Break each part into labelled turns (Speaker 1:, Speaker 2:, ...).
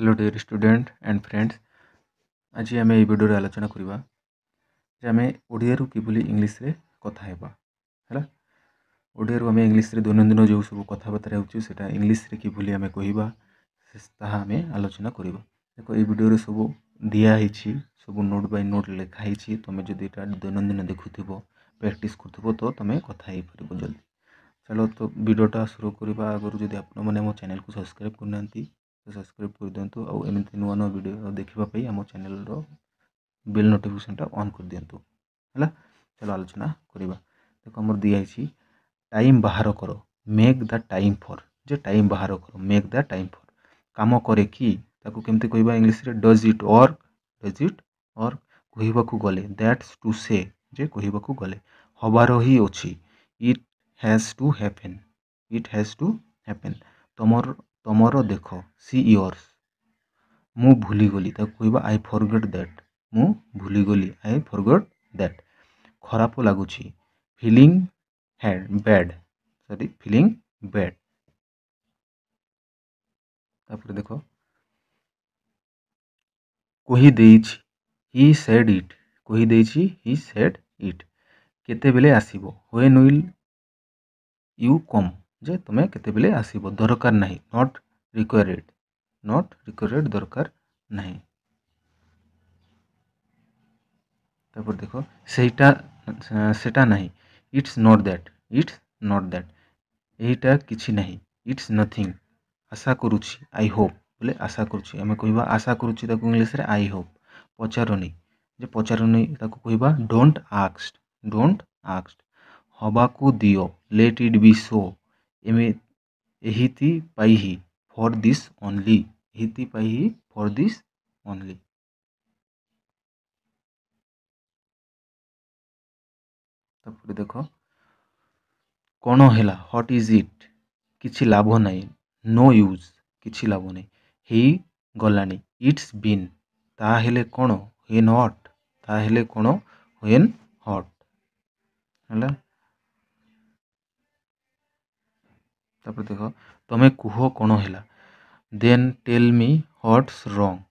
Speaker 1: hello dear student and friends ଆଜି ଆମେ ଏଇ ଭିଡ଼ିଓରେ ଆଲୋଚନା କରିବା ଯେ ଆମେ ଓଡ଼ିଆରୁ କିଭଳି ଇଂଲିଶରେ କଥା ହେବା ହେଲା ଓଡ଼ିଆରୁ ଆମେ ଇଂଲିଶରେ ଦୈନନ୍ଦିନ ଯେଉଁ ସବୁ କଥାବାର୍ତ୍ତା ହେଉଛୁ ସେଇଟା ଇଂଲିଶରେ କିଭଳି ଆମେ କହିବା ତାହା ଆମେ ଆଲୋଚନା କରିବା ଦେଖ ଏଇ ଭିଡ଼ିଓରେ ସବୁ ଦିଆହେଇଛି ସବୁ ନୋଟ୍ ବାଇ ନୋଟ୍ ଲେଖା ହେଇଛି ତୁମେ ଯଦି ଏଇଟା ଦୈନନ୍ଦିନ ଦେଖୁଥିବ ପ୍ରାକ୍ଟିସ୍ କରୁଥିବ ତ ତୁମେ କଥା ହେଇପାରିବ ଜଲ୍ଦି ଚାଲ ତ ଭିଡ଼ିଓଟା ସୁରୁ କରିବା ଆଗରୁ ଯଦି ଆପଣମାନେ ମୋ ଚ୍ୟାନେଲ୍କୁ ସବସ୍କ୍ରାଇବ୍ କରୁନାହାନ୍ତି ସବସ୍କ୍ରାଇବ୍ କରିଦିଅନ୍ତୁ ଆଉ ଏମିତି ନୂଆ ନୂଆ ଭିଡ଼ିଓ ଦେଖିବା ପାଇଁ ଆମ ଚ୍ୟାନେଲ୍ର ବେଲ୍ ନୋଟିଫିକେସନ୍ଟା ଅନ୍ କରିଦିଅନ୍ତୁ ହେଲା ଚାଲ ଆଲୋଚନା କରିବା ଦେଖ ଆମର ଦିଆହେଇଛି ଟାଇମ୍ ବାହାର କର ମେକ୍ ଦ ଟାଇମ୍ ଫର୍ ଯେ ଟାଇମ୍ ବାହାର କର ମେକ୍ ଦ ଟାଇମ୍ ଫର୍ କାମ କରେ କି ତାକୁ କେମିତି କହିବା ଇଂଲିଶରେ ଡଜ୍ ଇଟ୍ ଅର୍ ଡଜ୍ ଇଟ୍ ଅର୍ କହିବାକୁ ଗଲେ ଦ୍ୟାଟ୍ସ ଟୁ ସେ ଯେ କହିବାକୁ ଗଲେ ହେବାର ହିଁ ଅଛି it has to happen it has to happen ତୁମର ତମର ଦେଖ ସି ଇୟର୍ସ ମୁଁ ଭୁଲିଗଲି ତାକୁ କହିବା ଆଇ ଫର୍ଗେଟ୍ ଦ୍ୟାଟ୍ ମୁଁ ଭୁଲିଗଲି ଆଇ ଫର୍ଗେଟ୍ ଦ୍ୟାଟ୍ ଖରାପ ଲାଗୁଛି feeling had bad sorry feeling bad ତାପରେ ଦେଖ କହିଦେଇଛି ହି ସେଡ୍ ଇଟ୍ କହିଦେଇଛି ହି ସେଡ୍ ଇଟ୍ କେତେବେଳେ ଆସିବ ହ୍ୱେନ୍ ୱିଲ୍ ୟୁ କମ୍ जे तुम्हें केत आस दरकार ना नट रिक्वेरेड नट रिक्वेरेड दरकार ना तपर देख सेटा ना it's not that it's not that यहीटा कि इट्स नथिंग आशा करूँ आई होप बोले आशा करें कह आशा करुच्ची इंग्लीश आई होप पचारनी जे पचारनी कह डोंट आक्सड डोंट आक्सड हवाकू दिओ लेट इट बी सो এমে এহিতি পাইহি ফর দিস অনলি এহিতি পাইহি ফর দিস অনলি তারপরে দেখো କ'ଣ ହେଲା ହଟ୍ ଇଜ୍ ଇଟ୍ କିଛି ଲାଭ ନାହିଁ ନୋ ୟୁଜ୍ କିଛି ଲାଭ ନାହିଁ ହେଇଗଲାଣି ଇଟ୍ସ ବିନ୍ ତାହେଲେ କ'ଣ ହୁଏନ୍ ହଟ୍ ତାହେଲେ କ'ଣ ହୁଏନ୍ ହଟ୍ ହେଲା ତାପରେ ଦେଖ ତମେ କୁହ କ'ଣ ହେଲା ଦେନ୍ ଟେଲ୍ ମି ହ୍ୱାଟ୍ସ ରଙ୍ଗ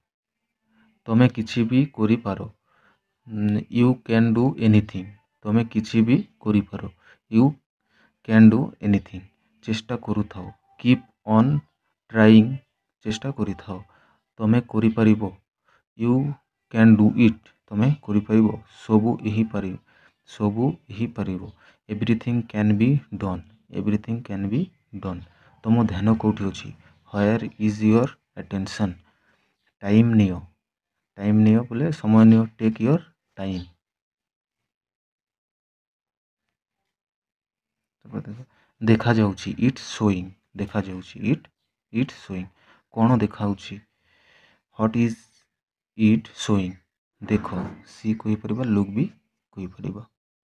Speaker 1: ତମେ କିଛି ବି କରିପାର ୟୁ କ୍ୟାନ୍ ଡୁ ଏନିଥିଙ୍ଗ ତମେ କିଛି ବି କରିପାର ୟୁ କ୍ୟାନ୍ ଡୁ ଏନିଥିଙ୍ଗ ଚେଷ୍ଟା କରୁଥାଅ କିପ୍ ଅନ୍ ଟ୍ରାଇଂ ଚେଷ୍ଟା କରିଥାଅ ତମେ କରିପାରିବ ୟୁ କ୍ୟାନ୍ ଡୁ ଇଟ୍ ତମେ କରିପାରିବ ସବୁ ଏହି ସବୁ ଏହି ପାରିବ everything can be done everything can be done ତୁମ ଧ୍ୟାନ କେଉଁଠି ଅଛି where is your attention time ନିଅ ଟାଇମ୍ ନିଅ ବୋଲେ ସମୟ ନିଅ ଟେକ୍ ୟୋର୍ ଟାଇମ୍ ତାପରେ ଦେଖ ଦେଖାଯାଉଛି ଇଟ୍ ଶୋଇଂ ଦେଖାଯାଉଛି ଇଟ୍ ଇଟ୍ ଶୋଇଂ କ'ଣ ଦେଖାଉଛି ହଟ୍ ଇଜ୍ ଇଟ୍ ଶୋଇଂ ଦେଖ ସି କହିପାରିବା ଲୁକ୍ ବି କହିପାରିବା